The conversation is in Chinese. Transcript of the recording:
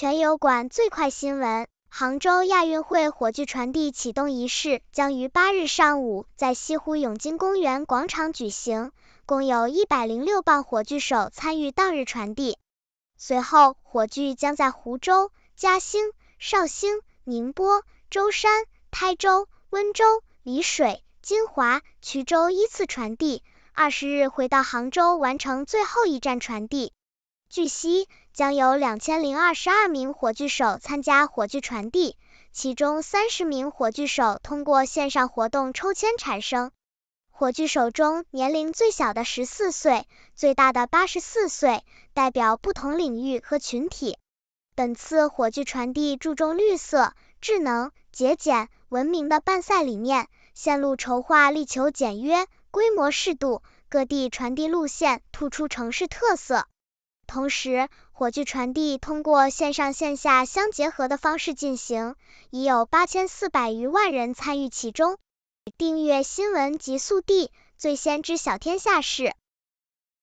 全油管最快新闻：杭州亚运会火炬传递启动仪式将于八日上午在西湖涌金公园广场举行，共有一百零六棒火炬手参与当日传递。随后，火炬将在湖州、嘉兴、绍兴、宁波、舟山、台州、温州、丽水、金华、衢州依次传递，二十日回到杭州完成最后一站传递。据悉。将有两千零二十二名火炬手参加火炬传递，其中三十名火炬手通过线上活动抽签产生。火炬手中，年龄最小的十四岁，最大的八十四岁，代表不同领域和群体。本次火炬传递注重绿色、智能、节俭、文明的办赛理念，线路筹划力求简约、规模适度，各地传递路线突出城市特色。同时，火炬传递通过线上线下相结合的方式进行，已有八千四百余万人参与其中。订阅新闻极速递，最先知晓天下事。